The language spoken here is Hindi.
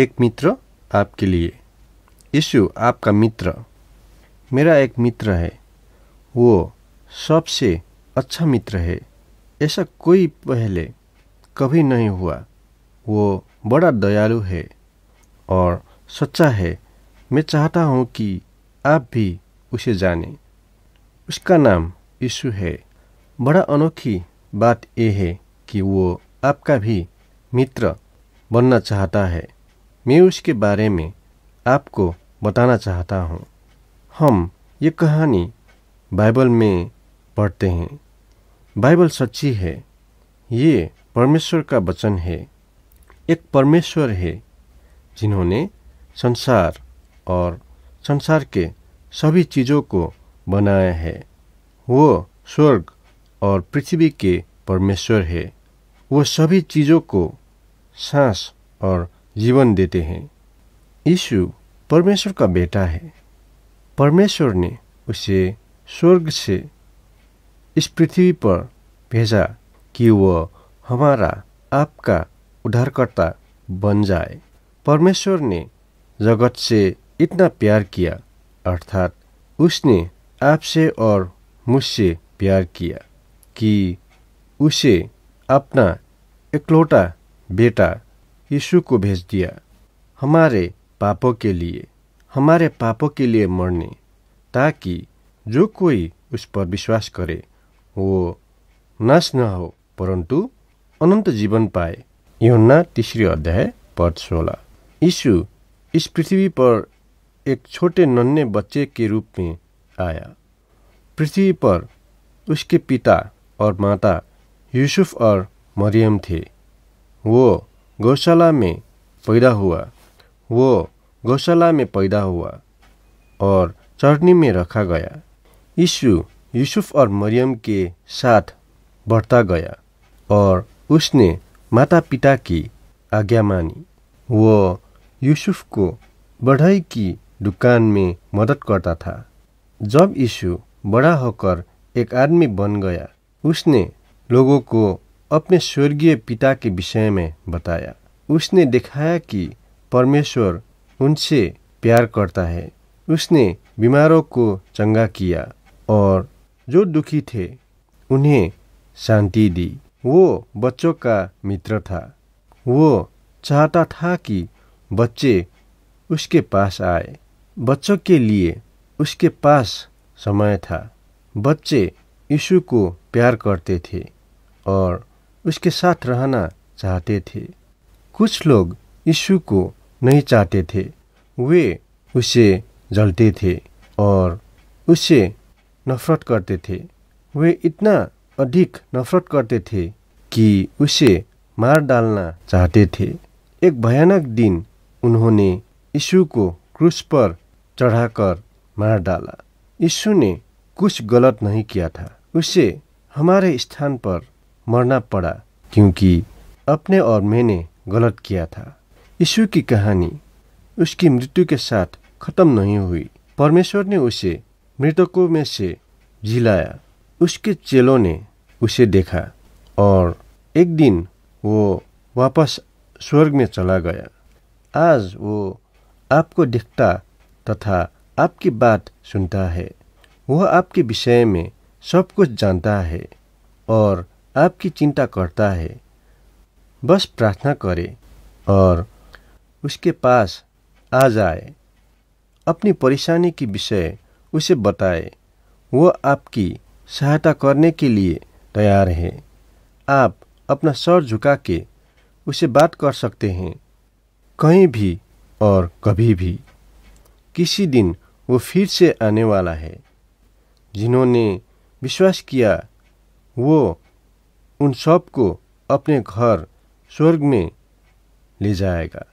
एक मित्र आपके लिए यीशु आपका मित्र मेरा एक मित्र है वो सबसे अच्छा मित्र है ऐसा कोई पहले कभी नहीं हुआ वो बड़ा दयालु है और सच्चा है मैं चाहता हूँ कि आप भी उसे जाने उसका नाम यीशु है बड़ा अनोखी बात यह है कि वो आपका भी मित्र बनना चाहता है मैं उसके बारे में आपको बताना चाहता हूँ हम ये कहानी बाइबल में पढ़ते हैं बाइबल सच्ची है ये परमेश्वर का वचन है एक परमेश्वर है जिन्होंने संसार और संसार के सभी चीज़ों को बनाया है वो स्वर्ग और पृथ्वी के परमेश्वर है वो सभी चीज़ों को सांस और जीवन देते हैं यीशु परमेश्वर का बेटा है परमेश्वर ने उसे स्वर्ग से इस पृथ्वी पर भेजा कि वह हमारा आपका उद्धारकर्ता बन जाए परमेश्वर ने जगत से इतना प्यार किया अर्थात उसने आपसे और मुझसे प्यार किया कि उसे अपना इकलौता बेटा यीशु को भेज दिया हमारे पापों के लिए हमारे पापों के लिए मरने ताकि जो कोई उस पर विश्वास करे वो नाश न हो परंतु अनंत जीवन पाए योना तीसरी अध्याय पद सोलह यीशु इस पृथ्वी पर एक छोटे नन्हे बच्चे के रूप में आया पृथ्वी पर उसके पिता और माता यूसुफ और मरियम थे वो गौशाला में पैदा हुआ वो गौशाला में पैदा हुआ और चरनी में रखा गया यीशु यूसुफ और मरियम के साथ बढ़ता गया और उसने माता पिता की आज्ञा मानी वो यूसुफ को बढ़ई की दुकान में मदद करता था जब यीशु बड़ा होकर एक आदमी बन गया उसने लोगों को अपने स्वर्गीय पिता के विषय में बताया उसने दिखाया कि परमेश्वर उनसे प्यार करता है उसने बीमारों को चंगा किया और जो दुखी थे उन्हें शांति दी वो बच्चों का मित्र था वो चाहता था कि बच्चे उसके पास आए बच्चों के लिए उसके पास समय था बच्चे यीशु को प्यार करते थे और उसके साथ रहना चाहते थे कुछ लोग यीशु को नहीं चाहते थे वे उसे जलते थे और उसे नफरत करते थे वे इतना अधिक नफरत करते थे कि उसे मार डालना चाहते थे एक भयानक दिन उन्होंने यीशु को क्रूस पर चढ़ाकर मार डाला यीशु ने कुछ गलत नहीं किया था उसे हमारे स्थान पर मरना पड़ा क्योंकि अपने और मैंने गलत किया था यशु की कहानी उसकी मृत्यु के साथ खत्म नहीं हुई परमेश्वर ने उसे मृतकों में से जिलाया उसके चेलों ने उसे देखा और एक दिन वो वापस स्वर्ग में चला गया आज वो आपको देखता तथा आपकी बात सुनता है वह आपके विषय में सब कुछ जानता है और आपकी चिंता करता है बस प्रार्थना करे और उसके पास आ जाए अपनी परेशानी की विषय उसे बताए वो आपकी सहायता करने के लिए तैयार है आप अपना सर झुका के उसे बात कर सकते हैं कहीं भी और कभी भी किसी दिन वो फिर से आने वाला है जिन्होंने विश्वास किया वो उन सबको अपने घर स्वर्ग में ले जाएगा